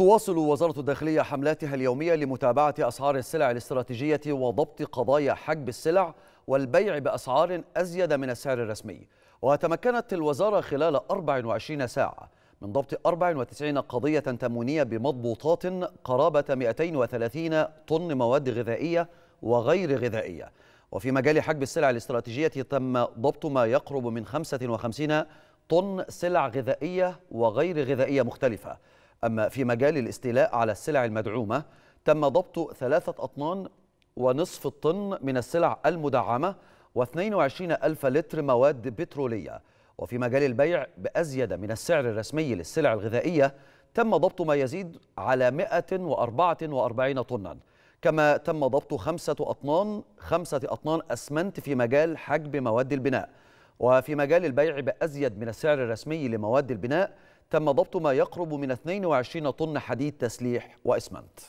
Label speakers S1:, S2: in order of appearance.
S1: تواصل وزارة الداخلية حملاتها اليومية لمتابعة أسعار السلع الاستراتيجية وضبط قضايا حجب السلع والبيع بأسعار أزيد من السعر الرسمي وتمكنت الوزارة خلال 24 ساعة من ضبط 94 قضية تموينية بمضبوطات قرابة 230 طن مواد غذائية وغير غذائية وفي مجال حجب السلع الاستراتيجية تم ضبط ما يقرب من 55 طن سلع غذائية وغير غذائية مختلفة أما في مجال الاستيلاء على السلع المدعومة تم ضبط ثلاثة أطنان ونصف الطن من السلع المدعمة و22 ألف لتر مواد بترولية وفي مجال البيع بأزيد من السعر الرسمي للسلع الغذائية تم ضبط ما يزيد على 144 طنا كما تم ضبط خمسة أطنان خمسة أطنان أسمنت في مجال حجب مواد البناء وفي مجال البيع بأزيد من السعر الرسمي لمواد البناء تم ضبط ما يقرب من 22 طن حديد تسليح وإسمنت